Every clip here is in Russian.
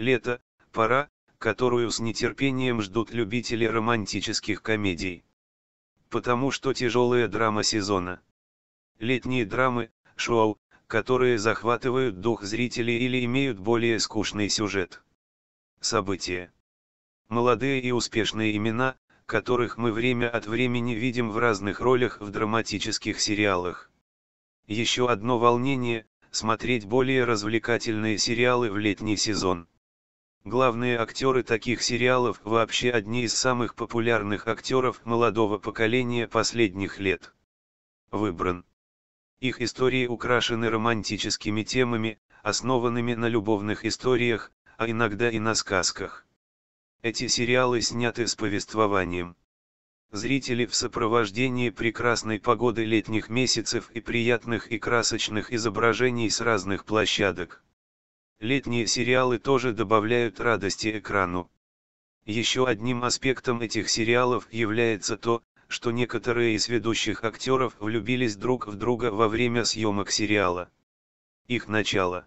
Лето – пора, которую с нетерпением ждут любители романтических комедий. Потому что тяжелая драма сезона. Летние драмы, шоу, которые захватывают дух зрителей или имеют более скучный сюжет. События. Молодые и успешные имена, которых мы время от времени видим в разных ролях в драматических сериалах. Еще одно волнение – смотреть более развлекательные сериалы в летний сезон. Главные актеры таких сериалов вообще одни из самых популярных актеров молодого поколения последних лет. Выбран. Их истории украшены романтическими темами, основанными на любовных историях, а иногда и на сказках. Эти сериалы сняты с повествованием. Зрители в сопровождении прекрасной погоды летних месяцев и приятных и красочных изображений с разных площадок. Летние сериалы тоже добавляют радости экрану. Еще одним аспектом этих сериалов является то, что некоторые из ведущих актеров влюбились друг в друга во время съемок сериала. Их начало.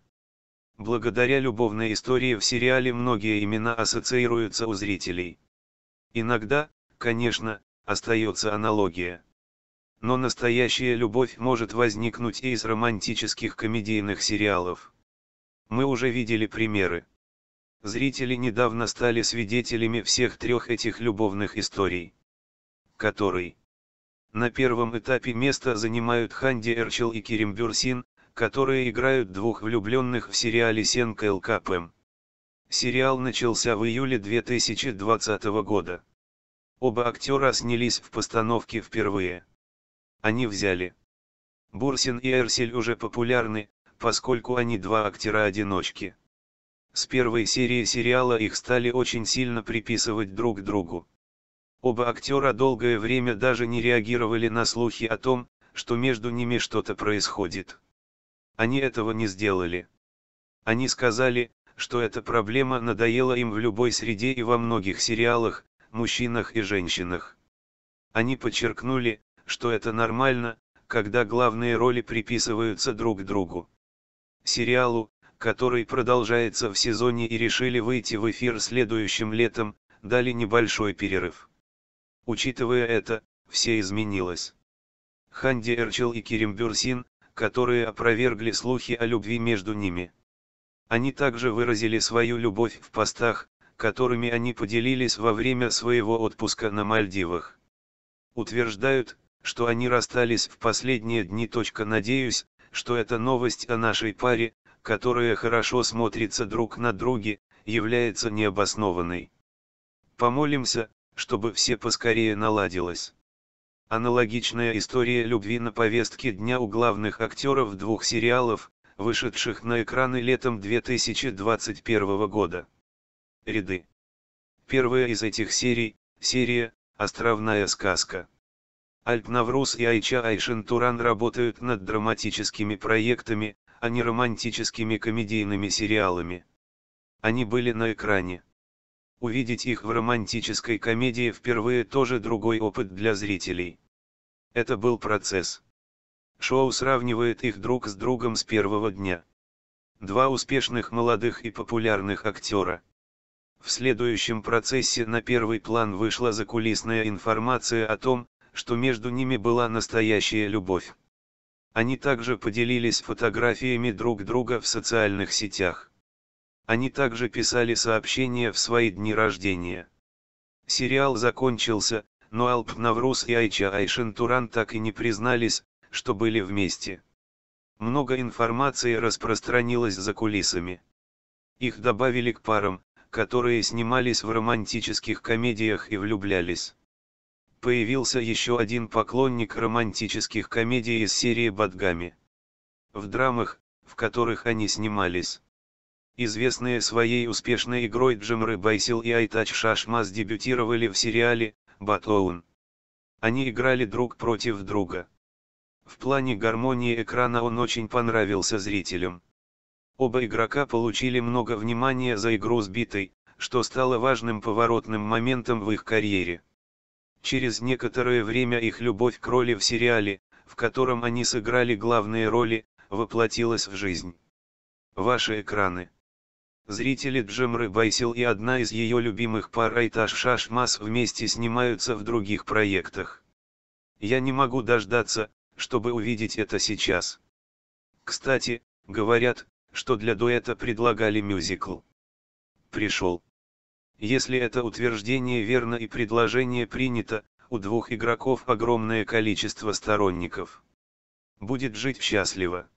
Благодаря любовной истории в сериале многие имена ассоциируются у зрителей. Иногда, конечно, остается аналогия. Но настоящая любовь может возникнуть и из романтических комедийных сериалов. Мы уже видели примеры. Зрители недавно стали свидетелями всех трех этих любовных историй. Который. На первом этапе место занимают Ханди Эрчел и Кирим Бюрсин, которые играют двух влюбленных в сериале «Сенка ЛКПМ». Сериал начался в июле 2020 года. Оба актера снялись в постановке впервые. Они взяли. Бурсин и Эрсель уже популярны, поскольку они два актера-одиночки. С первой серии сериала их стали очень сильно приписывать друг другу. Оба актера долгое время даже не реагировали на слухи о том, что между ними что-то происходит. Они этого не сделали. Они сказали, что эта проблема надоела им в любой среде и во многих сериалах, мужчинах и женщинах. Они подчеркнули, что это нормально, когда главные роли приписываются друг другу сериалу, который продолжается в сезоне и решили выйти в эфир следующим летом, дали небольшой перерыв. Учитывая это, все изменилось. Ханди Эрчел и Кирим Бюрсин, которые опровергли слухи о любви между ними. Они также выразили свою любовь в постах, которыми они поделились во время своего отпуска на Мальдивах. Утверждают, что они расстались в последние дни. Надеюсь, что эта новость о нашей паре, которая хорошо смотрится друг на друге, является необоснованной. Помолимся, чтобы все поскорее наладилось. Аналогичная история любви на повестке дня у главных актеров двух сериалов, вышедших на экраны летом 2021 года. Ряды. Первая из этих серий, серия «Островная сказка». Альп Навруз и Айча Айшин Туран работают над драматическими проектами, а не романтическими комедийными сериалами. Они были на экране. Увидеть их в романтической комедии впервые тоже другой опыт для зрителей. Это был процесс. Шоу сравнивает их друг с другом с первого дня. Два успешных молодых и популярных актера. В следующем процессе на первый план вышла закулисная информация о том, что между ними была настоящая любовь. Они также поделились фотографиями друг друга в социальных сетях. Они также писали сообщения в свои дни рождения. Сериал закончился, но Алп Навруз и Айча Айшентуран так и не признались, что были вместе. Много информации распространилось за кулисами. Их добавили к парам, которые снимались в романтических комедиях и влюблялись появился еще один поклонник романтических комедий из серии «Бадгами». В драмах, в которых они снимались. Известные своей успешной игрой Джимры Байсил и Айтач Шашмас дебютировали в сериале «Батоун». Они играли друг против друга. В плане гармонии экрана он очень понравился зрителям. Оба игрока получили много внимания за игру с битой, что стало важным поворотным моментом в их карьере. Через некоторое время их любовь к роли в сериале, в котором они сыграли главные роли, воплотилась в жизнь. Ваши экраны. Зрители Джемры Байсел и одна из ее любимых пар Айташ Шашмас вместе снимаются в других проектах. Я не могу дождаться, чтобы увидеть это сейчас. Кстати, говорят, что для дуэта предлагали мюзикл. Пришел. Если это утверждение верно и предложение принято, у двух игроков огромное количество сторонников. Будет жить счастливо.